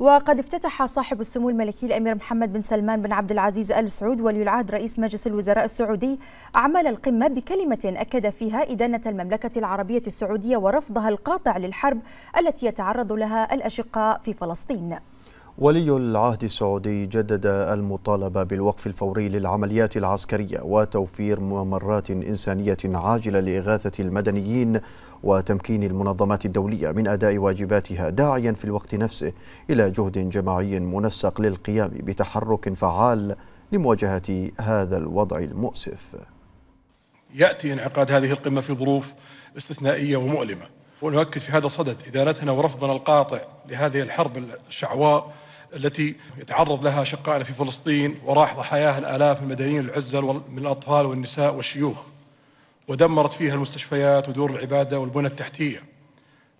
وقد افتتح صاحب السمو الملكي الامير محمد بن سلمان بن عبد العزيز ال سعود ولي العهد رئيس مجلس الوزراء السعودي اعمال القمه بكلمه اكد فيها ادانه المملكه العربيه السعوديه ورفضها القاطع للحرب التي يتعرض لها الاشقاء في فلسطين. ولي العهد السعودي جدد المطالبة بالوقف الفوري للعمليات العسكرية وتوفير ممرات إنسانية عاجلة لإغاثة المدنيين وتمكين المنظمات الدولية من أداء واجباتها داعيا في الوقت نفسه إلى جهد جماعي منسق للقيام بتحرك فعال لمواجهة هذا الوضع المؤسف يأتي انعقاد هذه القمة في ظروف استثنائية ومؤلمة ونؤكد في هذا الصدد ادارتنا ورفضنا القاطع لهذه الحرب الشعواء التي يتعرض لها شقائنا في فلسطين وراح ضحاياها الآلاف المدنيين العزل من الأطفال والنساء والشيوخ ودمرت فيها المستشفيات ودور العبادة والبنى التحتية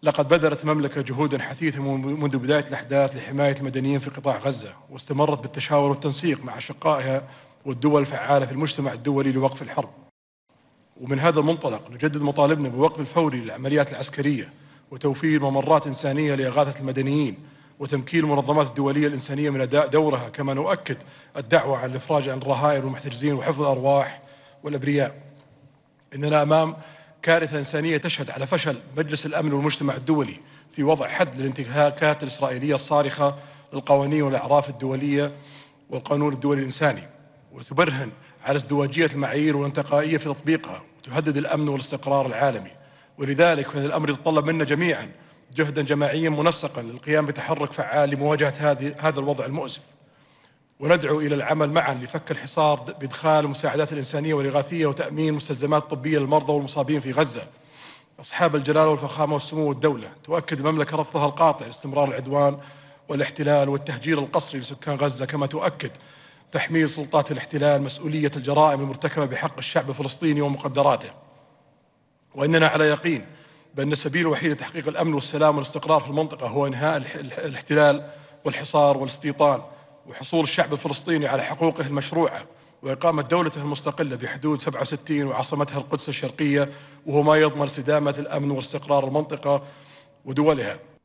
لقد بذلت المملكة جهودا حثيثة منذ بداية الأحداث لحماية المدنيين في قطاع غزة واستمرت بالتشاور والتنسيق مع شقائها والدول الفعالة في المجتمع الدولي لوقف الحرب ومن هذا المنطلق نجدد مطالبنا بوقف الفوري للعمليات العسكرية وتوفير ممرات إنسانية لإغاثة المدنيين وتمكين المنظمات الدولية الإنسانية من أداء دورها كما نؤكد الدعوة على الإفراج عن الرهائن والمحتجزين وحفظ الأرواح والأبرياء إننا أمام كارثة إنسانية تشهد على فشل مجلس الأمن والمجتمع الدولي في وضع حد للانتهاكات الإسرائيلية الصارخة للقوانين والأعراف الدولية والقانون الدولي الإنساني وتبرهن على ازدواجية المعايير والانتقائية في تطبيقها وتهدد الأمن والاستقرار العالمي ولذلك فإن الأمر يتطلب منا جميعاً جهدا جماعيا منسقا للقيام بتحرك فعال لمواجهه هذه هذا الوضع المؤسف. وندعو الى العمل معا لفك الحصار بادخال المساعدات الانسانيه والاغاثيه وتامين مستلزمات طبيه للمرضى والمصابين في غزه. اصحاب الجلاله والفخامه والسمو والدوله، تؤكد المملكه رفضها القاطع لاستمرار العدوان والاحتلال والتهجير القسري لسكان غزه كما تؤكد تحميل سلطات الاحتلال مسؤوليه الجرائم المرتكبه بحق الشعب الفلسطيني ومقدراته. واننا على يقين بأن السبيل الوحيد لتحقيق الأمن والسلام والاستقرار في المنطقة هو إنهاء الاحتلال والحصار والاستيطان وحصول الشعب الفلسطيني على حقوقه المشروعة وإقامة دولته المستقلة بحدود 67 وعاصمتها القدس الشرقية وهو ما يضمن استدامة الأمن واستقرار المنطقة ودولها